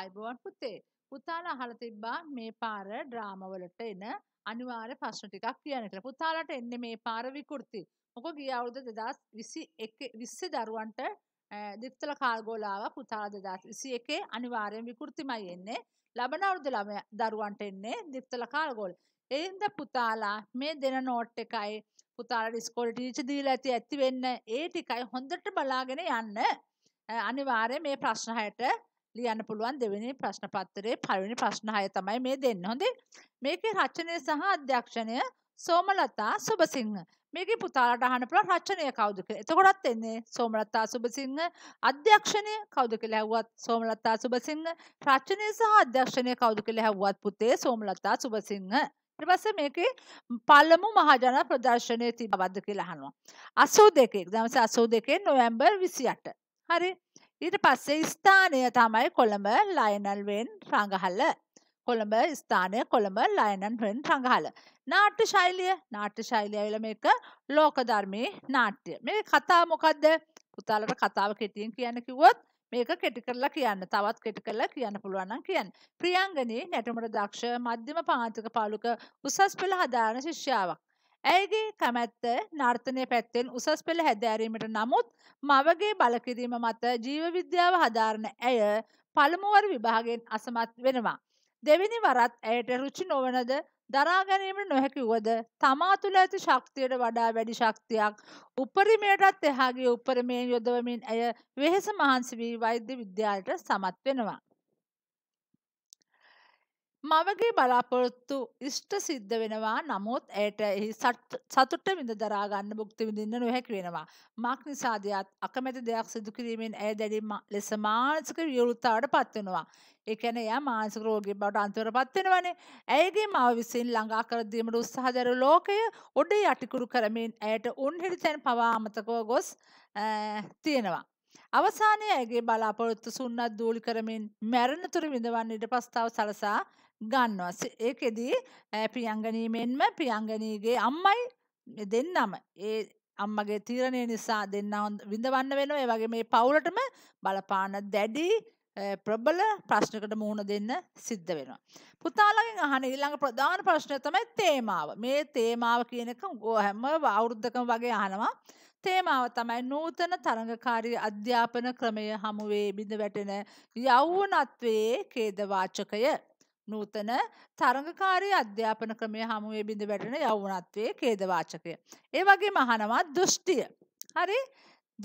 අයිබෝන් පුතේ පුතාලා අහලා තිබ්බා මේ පාර ඩ්‍රාමවලට එන අනිවාර්ය ප්‍රශ්න ටිකක් කියන්න කියලා. පුතාලාට එන්නේ මේ පාර විකෘති. මොකද ගිය අවුරුද්ද 2021 20 දරුවන්ට දිත්තල කාල්ගෝලාව පුතාලා 2021 අනිවාර්යෙන් විකෘතිමයි එන්නේ. ලබන අවුරුද්ද ළමයා දරුවන්ට එන්නේ දිත්තල කාල්ගෝල. එයින්ද පුතාලා මේ දෙන නෝට් එකයි පුතාලට ඉස්කෝලේ ටීචර් දීලා ඇති ඇති වෙන්න ඒ ටිකයි හොඳට බලාගෙන යන්න. අනිවාර්යයෙන් මේ ප්‍රශ්න හයට ලියන්න පුළුවන් දෙවෙනි ප්‍රශ්න පත්තරේ පළවෙනි ප්‍රශ්න හය තමයි මේ දෙන්න හොඳේ. මේකේ රචනය සහ අධ්‍යක්ෂණය සෝමලතා සුබසිංහ. මේකේ පුතාලට අහන්න පුළුවන් රචනය කවුද කියලා. එතකොටත් එන්නේ සෝමලතා සුබසිංහ අධ්‍යක්ෂණය කවුද කියලා ඇහුවත් සෝමලතා සුබසිංහ රචනය සහ අධ්‍යක්ෂණය කවුද කියලා ඇහුවත් පුතේ සෝමලතා සුබසිංහ. ඊට පස්සේ මේකේ පළමු මහජන ප්‍රදර්ශනයේ තිබවද්ද කියලා අහනවා. 82 දවස් 82 නොවැම්බර් 28. හරි. ඊට පස්සේ ස්ථානය තමයි කොළඹ ලයිනල්වෙන් රඟහල්ල. කොළඹ ස්ථානය කොළඹ ලයිනන්වෙන් රඟහල. නාට්‍ය ශෛලිය නාට්‍ය ශෛලියවිල මේක ලෝකධර්මී නාට්‍ය. මේ කතා මොකක්ද පුතාලට කතාව කෙටියෙන් කියන්න කිවොත් මේක කෙටි කරලා කියන්න තවත් කෙටි කරලා කියන්න පුළුවන්නම් කියන්න. ප්‍රියංගනී නැටමට දක්ෂ මධ්‍යම පාන්තික පාලුක උසස් පෙළ හදාරන ශිෂ්‍යාවක්. ඇයගේ කැමැත්ත නර්තනය පැත්තෙන් උසස් පෙළ හැදෑරීමට නමුත් මවගේ බලකිරීම මත ජීවවිද්‍යාව හදාරණ ඇය පළමුවර විභාගෙන් අසමත් වෙනවා. දෙවිනි වරත් ඇයට රුචි නොවනද දරාගැනීමට නොහැකිවුවද තමා තුළ ඇති ශක්තියට වඩා වැඩි ශක්තියක් උපරිමයටත් එහාගේ උපරමයෙන් යොදවමින් ඇය වෙහෙස මහන්සි වී වෛද්‍ය විද්‍යාලයට සමත් වෙනවා. මවගේ බලාපොරොත්තු ඉෂ්ට සිද්ධ වෙනවා නමුත් ඇයට එහි සතුට විඳ දරාගන්න භුක්ති විඳින්න නොහැකි වෙනවා. මක් නිසාදයක් අකමැති දෙයක් සිදු කිරීමෙන් ඇය දැඩි ලෙස මානසික විවෘතාවට පත්වෙනවා. එකන එයා මානසික රෝගී බවට අන්තවර පත්වෙනවනේ. ඇයගේ මව විසින් ළඟා කරදීමට උත්සාහදර ලෝකය ඔඩේ යටිකුරු කරමින් ඇයට උන්හිරි තැන් පවා අමතකව ගොස් තියෙනවා. අවසානයේ ඇගේ බලාපොරොත්තු සුන්නත් දූලි කරමින් මැරණතුර විඳවන්නට ප්‍රස්ථාව සලසා ගන්නවා. ඒකෙදී ප්‍රියංගනීමෙන්ම ප්‍රියංගනීගේ අම්මයි දෙන්නම ඒ අම්මගේ තීරණය නිසා දෙන්න විඳවන්න වෙනවා. ඒ වගේ මේ පවුලටම බලපාන දැඩි ප්‍රබල ප්‍රශ්නකට මුහුණ දෙන්න සිද්ධ වෙනවා. පුතාලගෙන් අහන ඊළඟ ප්‍රධාන ප්‍රශ්නය තමයි තේමාව. මේ තේමාව කියන එක හැම අවුරුද්දකම වගේ අහනවා. තේමාව තමයි නූතන තරඟකාරී අධ්‍යාපන ක්‍රමය හමුවේ බිඳ වැටෙන යෞවනත්වයේ ඛේදවාචකය. නූතන තරඟකාරී අධ්‍යාපන ක්‍රමය හමුවේ බිඳ වැටෙන යවුනත්වයේ කේදවාචකය. ඒ වගේ මහනවා දෘෂ්ටිය. හරි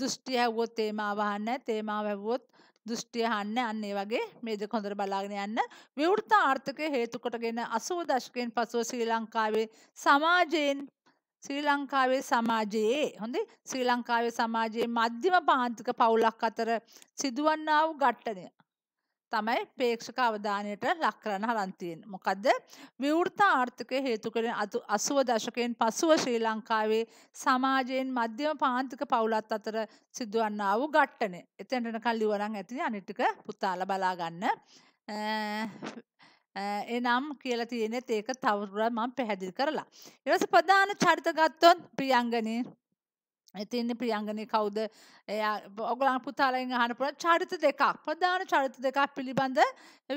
දෘෂ්ටිය ඇව්වොත් තේමා වහන්න තේමා වැැව්වොත් දෘෂ්ටිය හන්න අන්න ඒ වගේ මේද කොඳර බලාගෙන යන්න විවෘත ආර්ථකය හේතුකටගෙන අසූ දශකයෙන් පසුව ශ්‍රී ලංකාවේ සමාජයෙන් ශ්‍රී ලංකාවේ සමාජයේ හොඳේ ශ්‍රී ලංකාවේ සමාජයේ මධ්‍යම පාන්තික පවුලක් අතර සිදුවන්නා වූ ගට්ටනය තමයි පේක්ෂක අවධානයට ලක්කරන හලන්තියෙන්. මොකදද විවෘත ආර්ථකය හේතු කරෙන අතු අසුව දශකයෙන් පසුව ශ්‍රී ලංකාවේ සමාජයෙන් මධ්‍යම පාන්තික පවුලත් අතර සිදුවන්නා වූ ගට්ටනේ එතැටන කල් ලිවරන් ඇති අනිටික පුතාල බලාගන්න එනම් කියල තියෙනෙ ඒක තවරුර මං පැහැදිල් කරලා. එවස ප්‍රධාන චරිතගත්තොන් ප්‍රියංගනී ඉතින්න ප්‍රියංගනය කවුද ඔගලන් පුතාලෙන් අහන පුළ චරිත දෙකක් ප්‍රධාන චරිත දෙකක් පිළිබඳ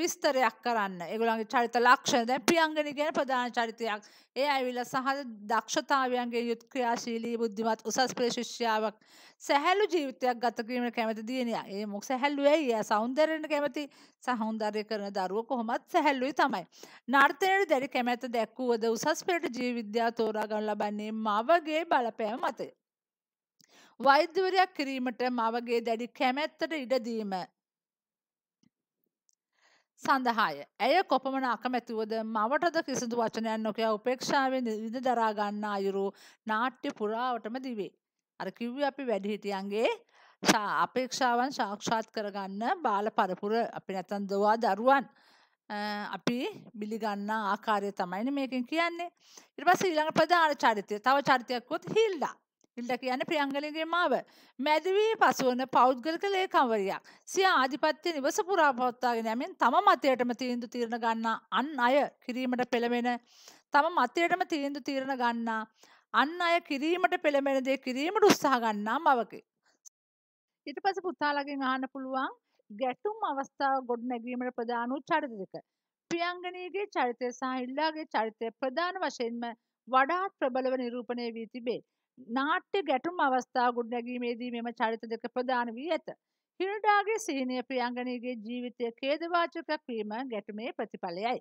විස්තරයක් කරන්න එගුලන්ගේ චරිත ලක්ෂණ දැ ප්‍රියංගනි ගැන ප්‍රධාන චරිතයක් ඒ ඇවිල සහ දක්ෂතාවයන්ගේ යුත් ක්‍රියාශීලී බුද්ධිමත් උසස් ප්‍රේශිෂ්‍යාවක් සැහැල්ලු ජීවිතයක් ගතකිරීමට කැමති දියනය ඒ මොක් සැහැල්ලුවයි ඒ සෞන්දරයට කැමති සහුන්දරය කරන දරුව කොහොමත් සැහැල්ලුයි තමයි. නර්තනයට දැරි කැමැත දැක්වුවද උසස් පෙට ජීවිද්‍යා තෝරාගන්න ලබන්නේ මවගේ බලපෑම මතේ. වෛද්‍යවරයක් කිරීමට මවගේ දැඩි කැමැත්තට ඉඩදීම සඳහාය. ඇය කොපමණ අකමැතිවද මවටද කිසිදු වචනයක් නොකය උපේක්ෂාවෙන් විඳ දරාගන්න අයුරු නාට්‍ය පුරාවටම දිවේ. අර කිව්වේ අපි වැඩිහිටියන්ගේ අපේක්ෂාවන් සාක්ෂාත් කරගන්න බාල පරපුර අපි නැතන් දවා දරුවන් අපි බිලිගන්න ආකාරය තමයින මේකින් කියන්නේ. ඉරපස ඊළඟ ප්‍රධාන චරිතය තව චරිතයක්කොත් හිල්ලා. ඉල්ට කියන්න ප්‍රියංගලගේ මාව. මැදවී පසුවන පෞද්ගලික ලේකවරයක්. සිය ආධිපත්‍ය නිවස පුරාපවත්තාගෙන යමින් තම මතයටම තීන්දු තීරණ ගන්නා අන් අය කිරීමට පෙළමෙන තම මතයටම තීන්දු තීරණ ගන්නා අන් අය කිරීමට පෙළමෙන දේ කිරීමට උත්සාහ ගන්නා මවකි. ඊට පස පුතාලගෙන් අහන්න පුළුවන් ගැටුම් අවස්ථාව ගොඩ නැගීමට ප්‍රධාන වූ චරිත දෙක. ප්‍රියංගනීගේ චරිතය සහ ඉල්ලාගේ චරිතය ප්‍රධාන වශයෙන්ම වඩාත් ප්‍රබලව නිරූපණය වී තිබේ. නාට්‍ය ගැටුම් අවස්ථා ගොඩනැගීමේදී මෙම චරිත දෙක ප්‍රධාන වී ඇත. හිනඩාගේ සීනය ප්‍රියංගනීගේ ජීවිතය කේදවාචකයක් වීම ගැටුමේ ප්‍රතිඵලයයි.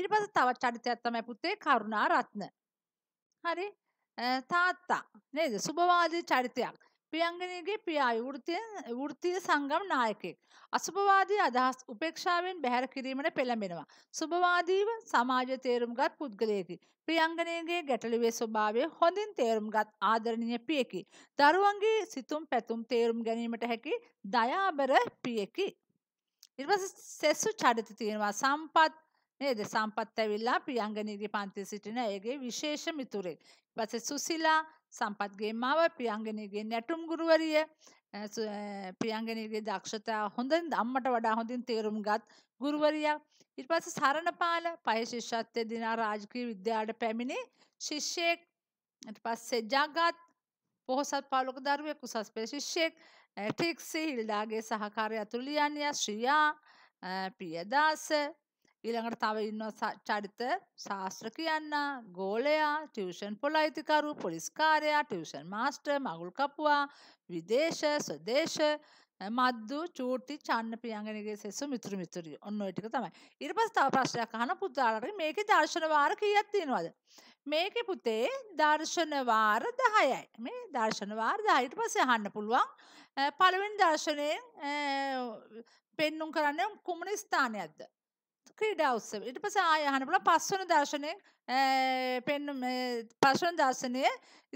ඉරිපස තවත් චරිතයක් තමයි පුතේ කරුණා රත්න. හරි තාත්තා නේද සුභවාදී චරිතයක්. ප්‍රියංගනයගේ ප්‍රියාය වෘතියෙන් වෘතිය සංගම් නායකෙක්. අසුභවාදී අදහස් උපේක්ෂාවෙන් බැහැර කිරීමට පෙළඹෙනවා. සුභවාදීව සමාජ තේරුම්ගත් පුද්ගලයෙකි. ප්‍රියංගනයගේ ගැටලුවේ ස්වභාවය හොඳින් තේරුම්ගත් ආදරණීය පියකි. දරුවන්ගේ සිතුම් පැතුම් තේරුම් ගැනීමට හැකි දයාබර පියකි. ඉර්වස සෙස්සු චරිත තියෙනවා සම්පත් නේද සම්පත් ඇවිල්ලා ප්‍රියංගනීගේ පන්ති සිටින ඇයගේ විශේෂ මිතුරෙක්. ඊපස්සේ සුසිලා සම්පත්ගේ මාව පියංගනයගේ නැටුම් ගුරුවරිය පියංගනයගේ දක්ෂතා හොඳින් දම්මට වඩා හොඳින් තේරුම් ගත් ගුරුවරයා ඉට පස සරණපාල පයශිෂ්‍යත්වය දිනා රාජකී විද්‍යාට පැමිණි ශිෂ්‍යයෙක් පස්සේ ජාගත් පොහොසත් පාලක දරුවය කුසස් පෙ ශිෂ්‍යයෙක් ටික්සි හිල්ඩාගේ සහකාරය ඇතුළියන්ය ශ්‍රියා පියදාස ඊළඟට තව ඉන්නවා චරිත ශාස්ත්‍ර කියන්නා ගෝලයා ටියුෂන් පොළ අයිතිකරු පොලිස්කාරයා ටියුෂන් මාස්ටර් මගුල් කපුවා විදේශ ස්වදේශ මද්දු චූටි චන්න පියංගනගේ සෙසු මිතුරු මිතුරිය ඔන්න ඔය ටික තමයි ඊට පස්සේ තව ප්‍රශ්නයක් අහන පුතාලට මේකේ දර්ශන වාර කීයක් තියෙනවද මේකේ පුතේ දර්ශන වාර 10යි මේ දර්ශන වාර 10 ඊට පස්සේ අහන්න පුළුවන් පළවෙනි දර්ශනයෙන් පෙන්눔 කරන්නේ කුමන ස්ථානයක්ද ක්‍රීඩා උත්සව ඉට පස ආයහන පුල පස්වන දර්ශනය පෙන් පශන දර්ශනය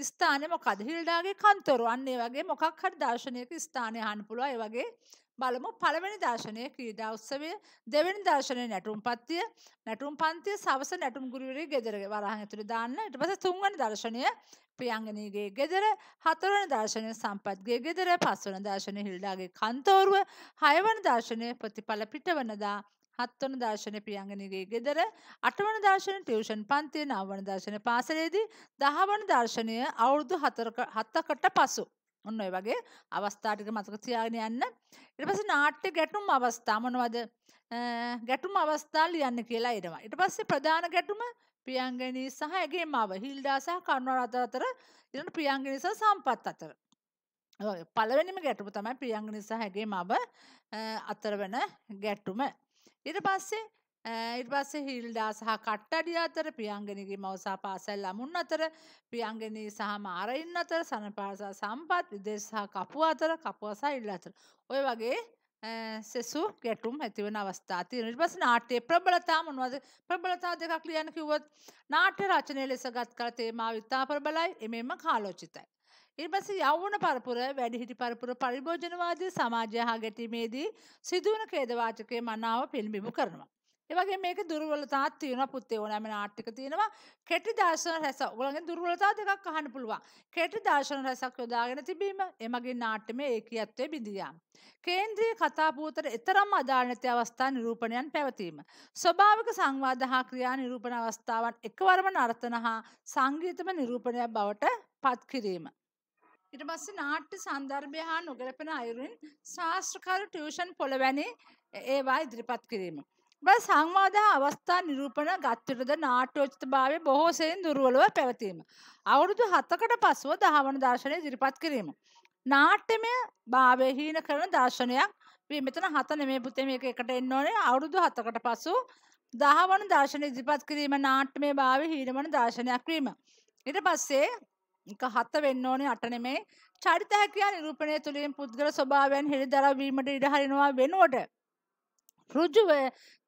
ස්ථානය මොකද හිල්ඩාගේ කන්තොරු අන්නේ වගේ මොකක් හට දර්ශනයක ස්ථානය හන් පුළුව වගේ බලමු පළවෙනි දර්ශනය ක්‍රීඩා උත්සවය දෙවැනි දර්ශනය නැටුම් පත්තිය නැටුම් පන්තිය සවස නැටුම් ගුරුවරේ ගෙදරග වරහන් ඇතුළ දාන්න ඊට පස්සේ තුන්වැනි දර්ශනය ප්‍රියංගනීගේ ගෙදර හතරවන දර්ශනය සම්පත්ගේ ගෙදර පස්වන දර්ශනය හිල්ඩාගේ කන්තෝරුව හයවන දර්ශනය ප්‍රතිඵල පිටවනදා හත්වන දර්ශන පියංගනිගේ ගෙදර අටවන දර්ශන ටියවෂන් පන්තිය නවන දර්ශන පාසලේදී දහවන දර්ශනය අවුරුදු හත්තකට පසු. ඔන්න ඔය වගේ අවස්ථාටික මතක තියාගෙන යන්න. ඉට පස නාට්‍ය ගැටුම් අවස්ථාමනවද ගැටුම් අවස්ථාල් යන්න කියලා එනවා. ඉට පස්සේ ප්‍රධාන ගැටුම පියංගනී සහ ඇගේ මව හිල්දාසාහ කන්වර අතර අතර ඉරට පියංගනිසා සම්පත් අතර. පලවෙනිම ගැටුම තමයි ප්‍රියංග නිසා හැගේ මව අතර වෙන ගැට්ටුම ඉට පස්සේ ඉට පස්සේ හිල්ඩා සහ කට්ටඩිය අතර පියංගෙනගේ මවසා පාසැල් අමුන් අතර පියංගෙනී සහ මාරයින් අතර සනපාසා සම්පත් විදේශහා කපු අතර කපුවසා ඉල්ල අතර. ඔය වගේ සෙසු ගැටුම් ඇතිවන අවස්ථාති නිර්වස නාට්‍යය ප්‍රබලතා මොනවද ප්‍රබලතා දෙකක් ලියන කිව්වත් නාට්‍ය රචනය ලෙස ගත් කර තේමා විතා ප්‍රබලයි එමෙම කාලෝචිතයි. ඉර්පස යවන පරපුර වැඩිහිටි පරපුර පරිභෝජනවාදී සමාජය හා ගැටීමේදී සිදුවන ක්‍රේදවාචකය මනාව පිල්බිමු කරනවා. ඒවගේ මේක දුර්වලතාත් තියෙන පුත්තේ ඕනෑම නාට්‍යක තියෙනවා කෙටි දර්ශන රැස උලගෙන් දුර්වලතා දෙකක් අහන්න පුළුවන් කෙටි දර්ශන රැසක් යොදාගෙන තිබීම එමගින් නාට්‍යමය ඒකීයත්වය බිඳියාම කේන්ද්‍රීය කතාපුවතට එතරම් අදාළ නැති අවස්ථා නිරූපණයන් පැවතීම ස්වභාවික සංවාද හා ක්‍රියා නිරූපණ අවස්ථාවන් එකවරම නර්තන හා සංගීතම නිරූපණයක් බවට පත් කිරීම ඉට පස්සේ නාට්‍ය සන්දර්භය හා නොගැලපෙන අයුරින් ශාස්ත්‍රකරු ටියෂන් පොළවැනි ඒවා ඉදිරිපත් කිරීම. බ සංවාදා අවස්ථා නිරූපණ ගත්තිරද නාට්‍යෝචිත භාවය බොහෝසයෙන් දුරුවලව පැවතීම. අවුරුදු හතකට පසුව දහවන දර්ශනය ඉදිරිපත් කිරීම. නාට්‍යමය භාවය හීන කරන දර්ශනයක් වී මෙතන හත නෙමේ පුතේ මේක එකට එන්න ඕනේ අවුරුදු හතකට පසු දහවන දර්ශන ඉදිරිපත් කිරීම නාට්‍යමය භාවය හීනවන දර්ශනයක් වීම. ඊට පස්සේ එක හත වෙන්න ඕනේ අට නෙමේ චරිත හැකියා නිරූපණය තුළින් පුද්ගල ස්වභාවයන් හෙළිදරවීමට ඉඩ හරිනවා වෙනුවට ඍජුව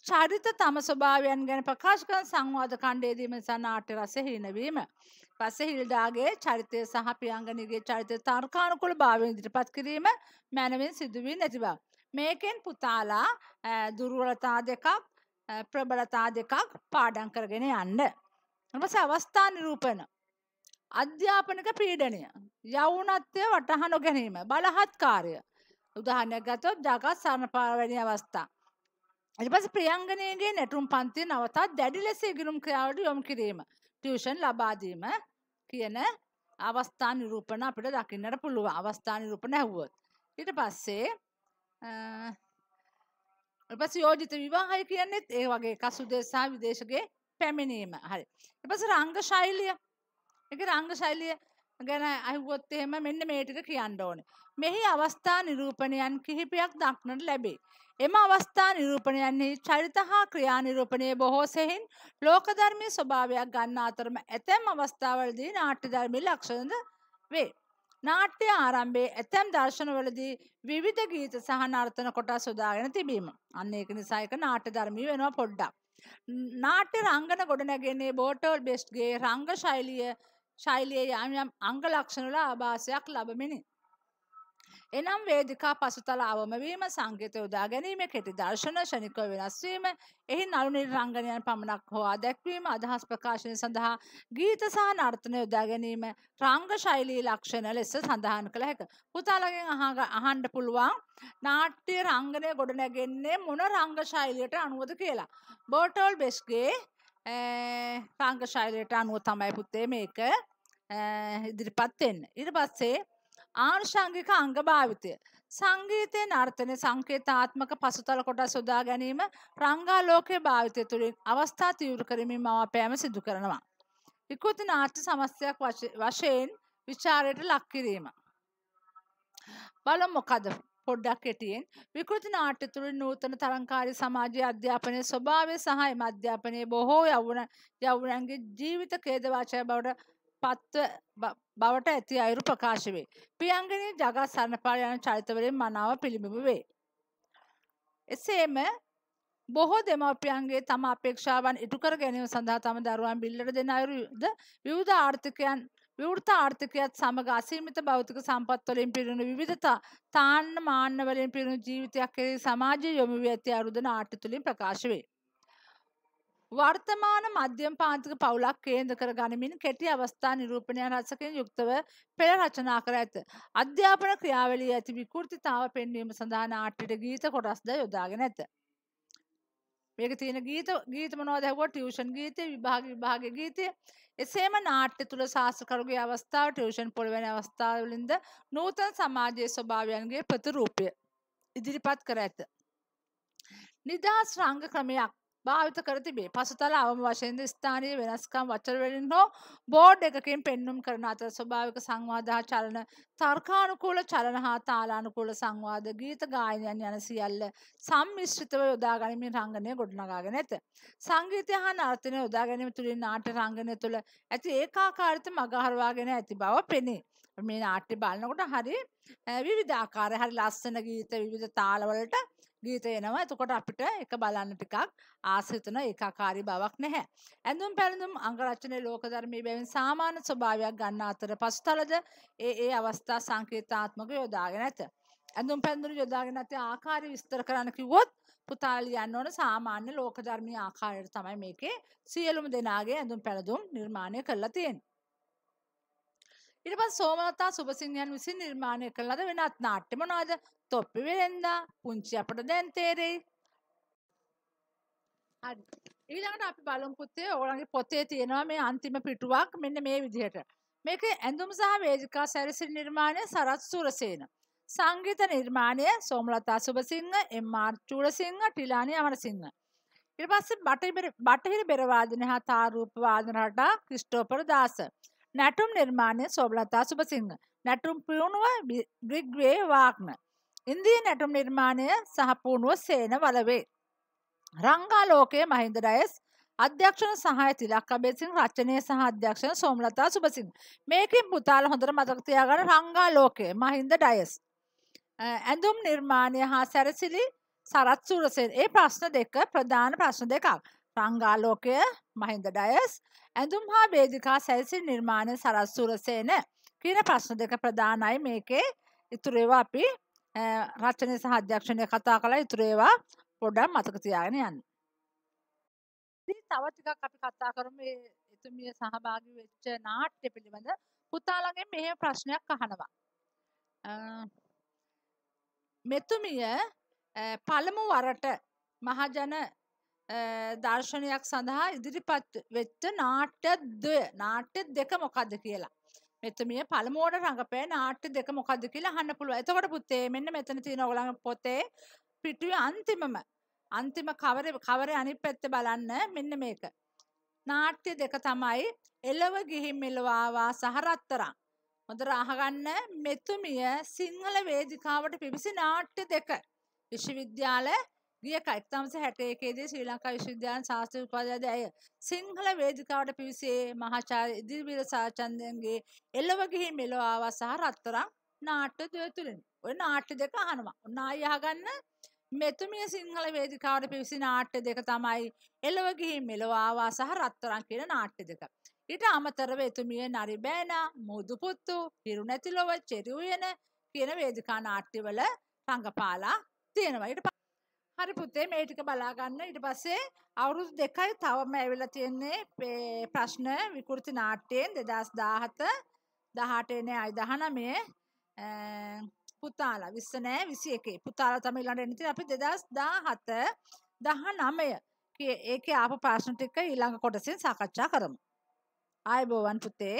චරිත තම ස්වභාවයන් ගැන ප්‍රකාශ කරන සංවාද කණ්ඩයේදීම නිසා නාට්‍ය රස හිනවීම. පස්සේ හිල්ඩාගේ චරිතය සහ පියංගනගේ චරිතය තර්කානුකූල භාවයෙන් ඉදිරිපත් කිරීම මැනවින් සිදුවී නැති බව. මේකෙන් පුතාලා දුර්වලතා දෙකක් ප්‍රබලතා දෙකක් පාඩම් කරගෙන යන්න. ඊපස්සේ අවස්ථා නිරූපණ අධ්‍යාපනික පීඩනය. යවුනත්වය වටහනො ගැනීම බලහත්කාරය. උදහනයක් ගතොත් ජගත් සරණපාරවැනි අවස්ථා. එපස ප්‍රියංගනයගේ නැටුම් පන්ති නවතා දැඩි ලෙස ඉගිරුම් ක්‍රියාවට යොම් කිරීම. ටියෂන් ලබාදීම කියන අවස්ථා නිරූපණ අපිට දකින්නට පුළුව අවස්ථා නිරූපණ ඇහුවොත්. ඊට පස්සේ එපස යෝජිත විවාහය කියන්නෙත් ඒ වගේ කසුදේසා විදේශගේ පැමිණීම හරි. එපස රංග ශෛලිය එක රංග ශෛලිය ගැන අහුවොත් එහෙම මෙන්න මේ ටික කියන්න ඕනේ. මෙහි අවස්ථා නිරූපණයන් කිහිපයක් දක්නට ලැබේ. එම අවස්ථා නිරූපණයන්හි චරිත හා ක්‍රියා නිරූපණයේ බොහෝ සෙහින් ලෝකධර්මී ස්වභාවයක් ගන්න අතරම ඇතැම් අවස්ථාවලදී නාට්‍ය ධර්මී ලක්ෂණද වේ. නාට්‍ය ආරම්භයේ ඇතැම් දර්ශනවලදී විවිධ ගීත සහ නර්තන කොටස් යොදාගෙන තිබීම. අන්න ඒක නිසා ඒක නාට්‍ය ධර්මී වෙනවා පොඩ්ඩක්. නාට්‍ය රංගන ගොඩනැගෙන්නේ බෝටල් බෙස්ට්ගේ රංග ශෛලිය ශෛලියේ යම් යම් අංග ලක්ෂණ වල ආభాසයක් ලැබෙමිනි. එනම් වේදිකා පසුතල අවම වීම සංගීත යොදා ගැනීම කෙටි දර්ශන ශනික වෙනස් වීම එහි නළු නිල් රංගනයන් පමණක් හොවා දැක්වීම අදහස් ප්‍රකාශනය සඳහා ගීත සහ නර්තන යොදා ගැනීම රංග ශෛලී ලක්ෂණ ලෙස සඳහන් කළ හැක පුතාලගෙන් අහන්න පුළුවන් නාට්‍ය රංගනය ගොඩනැගෙන්නේ මොන රංග ශෛලියට අනුවද කියලා බෝටෝල් බෙස්ගේ රංග ශෛලියට අනුව තමයි පුතේ මේක ඉදිරිපත් වෙන්න. ඊට පස්සේ ආනුෂංගික අංග භාවිතය. සංගීතය නර්තනය සංකේතාත්මක පසුතල කොටස් යොදා ගැනීම රංගා ලෝකයේ භාවිතය තුළින් අවස්ථා තීව්‍ර කරමින් මවාපෑම සිදු කරනවා. විකෘති නාට්‍ය සමස්තයක් වශයෙන් ਵਿਚාරයට ලක් කිරීම. බලමු මොකද පොඩ්ඩක් කෙටියෙන් විකෘති නාට්‍ය තුළින් නූතන තරංකාරී සමාජීය අධ්‍යාපනයේ ස්වභාවය සහ එම අධ්‍යාපනයේ බොහෝ යෞවන යෞවනන්ගේ ජීවිත ඛේදවාචය බවට පත්ව බවට ඇති අයුරු ප්‍රකාශ වේ. පියංගනී ජගත් සරණපාල යන චරිතවලින් මනාව පිළිඹිඹ වේ. එසේම බොහෝ දෙමව්පියන්ගේ තම අපේක්ෂාවන් ඉටු කර ගැනීම සඳහා තම දරුවන් බිල්ලට දෙන අයුරුද විවිධ ආර්ථිකයන් විවෘත ආර්ථිකයත් සමග අසීමිත භෞතික සම්පත් වලින් පිරුණු විවිධතා තාන්න මාන්න වලින් පිරුණු ජීවිතයක් කෙරෙහි සමාජය යොමු වී ඇති අරුද නාට්‍ය තුලින් ප්‍රකාශ වේ. වර්තමාන මධ්‍යම පාන්තික පවුලක් කේන්ද්‍ර කර ගනිමින් කෙටි අවස්ථා නිරූපණය රසකෙන් යුක්තව පෙළ රචනා කර ඇත. අධ්‍යාපන ක්‍රියාවලිය ඇති විකෘතිතාව පෙන්වීම සඳහා නාට්‍යයට ගීත කොටස්ද යොදාගෙන ඇත. මේක තියෙන ගීත ගීත මොනවද ඇහුවා ටියුෂන් ගීතේ විභාග විභාග ගීතේ එසේම නාට්‍ය තුල ශාස්ත්‍රකරුගේ අවස්ථාව ටියුෂන් පොළ වෙන අවස්ථාවලින්ද නූතන සමාජයේ ස්වභාවයන්ගේ ප්‍රතිරූපය ඉදිරිපත් කර ඇත. නිදහස් රංග ක්‍රමයක් භාවිත කරතිබේ පසුතල අවම වශයෙන්ද ස්ථානයේ වෙනස්කම් වචරවලින් හෝ බෝඩ් එකකින් පෙන්නුම් කරන අතර ස්වභාවික සංවාදා චලන තර්කානුකූල චලන හා තාලානුකූල සංවාද ගීත ගායනයන් යන සියල්ල සම්මිශ්‍රිතව යොදාගනිමින් රංගනය ගොඩනගාගෙන ඇත. සංගීතය හා නර්තනය යොදාගැනීම තුළින් නාට්‍ය රංගනය තුළ ඇති ඒකාකාරිත මගහරවාගෙන ඇති බව පෙනේ. මේ නාට්‍ය බලනකොට හරි විවිධාකාර හරි ලස්සන ගීත විවිධ තාලවලට ගීත එනවා එතකොට අපිට එක බලන්න ටිකක් ආසහිතන ඒකාකාරී බවක් නැහැ. ඇඳුම් පැළඳුම් අංගරචනය ලෝකධර්මී බැවින් සාමාන්‍ය ස්වභාවයක් ගන්න අතර පසුතලද ඒ ඒ අවස්ථා සංකේතාත්මක යොදාගෙන ඇත. ඇඳුම් පැඳුරු යොදාගෙන ඇති ආකාරය විස්තර කරන්න කිව්වොත් පුතා ලියන්න ඕන සාමාන්‍ය ලෝකධර්මී ආකාරයට තමයි මේකේ සියලුම දෙනාගේ ඇඳුම් පැළඳුම් නිර්මාණය කරලා තියෙන්නේ. ඉට පස් සෝමතා සුපසිංහයන් විසින් නිර්මාණය කළ ලද වෙනත් නාට්‍ය මොනවාද තොප්පි වෙලෙන්දා පුංචි අපට දැන් තේරෙයි ඊළඟට අපි බලමු පුතේ ඕලගේ පොතේ තියෙනවා මේ අන්තිම පිටුවක් මෙන්න මේ විදිහට මේක ඇඳුම් සහ වේදිකා සැරසිලි නිර්මාණය සරත් සුරසේන සංගීත නිර්මාණය සෝමලතා සුබසිංහ එම්.ආර්. චූලසිංහ ටිලානි අමරසිංහ ඊට පස්සේ බටහිර බටහිර බෙර වාදන හා තාරූප වාදන රටා ක්‍රිස්ටෝපර් දාස නැටුම් නිර්මාණය සෝමලතා සුබසිංහ නැටුම් පියුණුව ග්‍රිග්වේ වාග්නර් ඉන්දිය නැටුම් නිර්මාණය සහ පුහුණුව සේන වලවේ. රංගා ලෝකයේ මහින්ද ඩයස් අධ්‍යක්ෂණ සහාය තිලක් අබේසිං රචනය සහ අධ්‍යක්ෂණ සෝමලතා සුබසිං මේකින් පුතාල හොඳට මතක තියාගන්න රංගා ලෝකයේ මහින්ද ඩයස් ඇඳුම් නිර්මාණය හා සැරසිලි සරත් සූරසෙන් ඒ ප්‍රශ්න දෙක ප්‍රධාන ප්‍රශ්න දෙකක් රංගා ලෝකය මහින්ද ඩයස් ඇඳුම් හා වේදිකා සැරසිලි නිර්මාණය සරත් සූරසේන කියන ප්‍රශ්න දෙක ප්‍රධානයි මේකේ ඉතුරු ඒවා අපි රචනය සහ අධ්‍යක්ෂණය කතා කළා ඉතුරු ඒවා පොඩ්ඩක් මතක තියාගෙන යන්න. ඉතින් තව ටිකක් අපි කතා කරමු මේ එතුමිය සහභාගී වෙච්ච නාට්‍ය පිළිබඳ පුතා ළඟින් මෙහෙම ප්‍රශ්නයක් අහනවා. මෙතුමිය පළමු වරට මහජන දර්ශනයක් සඳහා ඉදිරිපත් වෙච්ච නාට්‍ය නාට්‍ය දෙක මොකද්ද කියලා. මෙතමිය පළමෝට රඟපෑ නාට්‍ය දෙක මොකක්ද කියලා අහන්න පුළුවන්. එතකොට පුතේ මෙන්න මෙතන තියෙන ඔයගලගේ පොතේ පිටුවේ අන්තිමම අන්තිම කවරේ කවරේ අනිත් පැත්ත බලන්න මෙන්න මේක. නාට්‍ය දෙක තමයි එලව ගිහින් මෙලවාවා සහරත්තරන්. හොඳට අහගන්න මෙතුමිය සිංහල වේදිකාවට පිවිසි නාට්‍ය දෙක. විශ්වවිද්‍යාල ගිය එක්දම්ස හැටේකේදී ශ්‍රී ලංකා විශ්වවිද්‍යාල ශාස්ත්‍ර උපාධ්‍යාද ඇය සිංහල වේදිකාවට පිවිසේ මහාචාර්ය ඉදිරිවීර සාචන්දයන්ගේ එල්ලව ගිහි මෙලොව ආවා සහ රත්තරන් නාට්‍ය දෙය තුලින් ඔය නාට්‍ය දෙක අහනවා. ඔන්න ආයි අහගන්න මෙතුමිය සිංහල වේදිකාවට පිවිසි නාට්‍ය දෙක තමයි එල්ලව ගිහි මෙලොව ආවා සහ රත්තරන් කියන නාට්‍ය දෙක. ඊට අමතරව එතුමිය නරිබෑනා, මුදු පුත්තු, පිරුණැති ලොව, චෙරුයන කියන වේදිකා නාට්‍යවල රංගපාලා තියෙනවා. ඊට හරි පුතේ මේ ටික බලා ගන්න. ඊට පස්සේ අවුරුදු දෙකයි තවම ඇවිල්ලා තියෙන්නේ ප්‍රශ්න විකෘති නාට්‍යයෙන් 2017 18 නෑ 19 පුතාලා 20 නෑ 21 පුතාලා තමයි ළඟ එන්නේ. අපි 2017 19 ඒකේ ආපු ප්‍රශ්න ටික ඊළඟ කොටසෙන් සාකච්ඡා කරමු. ආයුබෝවන් පුතේ